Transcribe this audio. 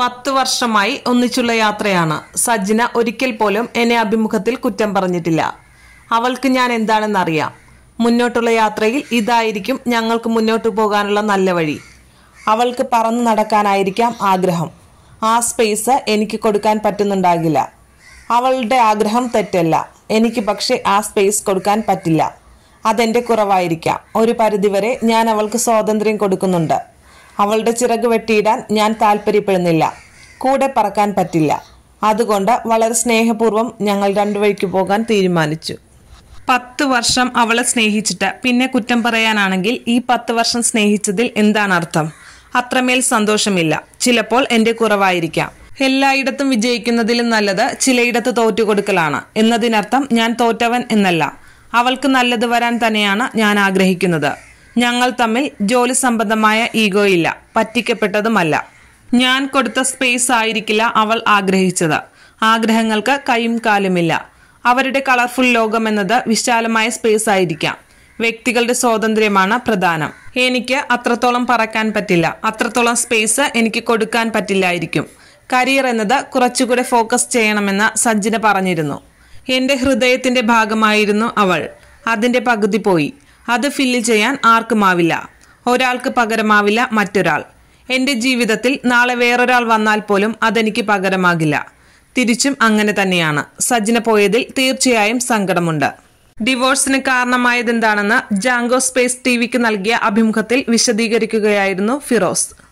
പത്ത് വർഷമായി ഒന്നിച്ചുള്ള യാത്രയാണ് സജ്ജന ഒരിക്കൽ പോലും എന്നെ അഭിമുഖത്തിൽ കുറ്റം പറഞ്ഞിട്ടില്ല അവൾക്ക് ഞാൻ എന്താണെന്നറിയാം മുന്നോട്ടുള്ള യാത്രയിൽ ഇതായിരിക്കും ഞങ്ങൾക്ക് മുന്നോട്ട് പോകാനുള്ള നല്ല വഴി അവൾക്ക് പറന്ന് നടക്കാനായിരിക്കാം ആഗ്രഹം ആ സ്പേസ് എനിക്ക് കൊടുക്കാൻ പറ്റുന്നുണ്ടാകില്ല അവളുടെ ആഗ്രഹം തെറ്റല്ല എനിക്ക് പക്ഷേ ആ സ്പേസ് കൊടുക്കാൻ പറ്റില്ല അതെൻ്റെ കുറവായിരിക്കാം ഒരു പരിധിവരെ ഞാൻ അവൾക്ക് സ്വാതന്ത്ര്യം കൊടുക്കുന്നുണ്ട് അവളുടെ ചിറക് വെട്ടിയിടാൻ ഞാൻ താല്പര്യപ്പെടുന്നില്ല കൂടെ പറക്കാൻ പറ്റില്ല അതുകൊണ്ട് വളരെ സ്നേഹപൂർവ്വം ഞങ്ങൾ രണ്ടു വഴിക്ക് പോകാൻ തീരുമാനിച്ചു പത്ത് വർഷം അവളെ സ്നേഹിച്ചിട്ട് പിന്നെ കുറ്റം പറയാനാണെങ്കിൽ ഈ പത്ത് വർഷം സ്നേഹിച്ചതിൽ എന്താണ് അർത്ഥം അത്രമേൽ സന്തോഷമില്ല ചിലപ്പോൾ എന്റെ കുറവായിരിക്കാം എല്ലായിടത്തും വിജയിക്കുന്നതിലും നല്ലത് ചിലയിടത്ത് തോറ്റുകൊടുക്കലാണ് എന്നതിനർത്ഥം ഞാൻ തോറ്റവൻ എന്നല്ല അവൾക്ക് നല്ലത് വരാൻ തന്നെയാണ് ഞാൻ ആഗ്രഹിക്കുന്നത് ഞങ്ങൾ തമ്മിൽ ജോലി സംബന്ധമായ ഈഗോ ഇല്ല പറ്റിക്കപ്പെട്ടതുമല്ല ഞാൻ കൊടുത്ത സ്പേസ് ആയിരിക്കില്ല അവൾ ആഗ്രഹിച്ചത് ആഗ്രഹങ്ങൾക്ക് കൈയും കാലുമില്ല അവരുടെ കളർഫുൾ ലോകം എന്നത് വിശാലമായ സ്പേസ് ആയിരിക്കാം വ്യക്തികളുടെ സ്വാതന്ത്ര്യമാണ് പ്രധാനം എനിക്ക് അത്രത്തോളം പറക്കാൻ പറ്റില്ല അത്രത്തോളം സ്പേസ് എനിക്ക് കൊടുക്കാൻ പറ്റില്ലായിരിക്കും കരിയർ എന്നത് കുറച്ചുകൂടെ ഫോക്കസ് ചെയ്യണമെന്ന് സജ്ജന പറഞ്ഞിരുന്നു എൻ്റെ ഹൃദയത്തിൻ്റെ ഭാഗമായിരുന്നു അവൾ അതിൻ്റെ പകുതി പോയി അത് ഫില്ല് ചെയ്യാൻ ആർക്കുമാവില്ല ഒരാൾക്ക് പകരമാവില്ല മറ്റൊരാൾ എൻ്റെ ജീവിതത്തിൽ നാളെ വേറൊരാൾ വന്നാൽ പോലും അതെനിക്ക് പകരമാകില്ല തിരിച്ചും അങ്ങനെ തന്നെയാണ് സജ്ജന പോയതിൽ തീർച്ചയായും സങ്കടമുണ്ട് ഡിവോഴ്സിന് കാരണമായതെന്താണെന്ന് ജാങ്കോ സ്പേസ് ടി വിക്ക് നൽകിയ അഭിമുഖത്തിൽ വിശദീകരിക്കുകയായിരുന്നു ഫിറോസ്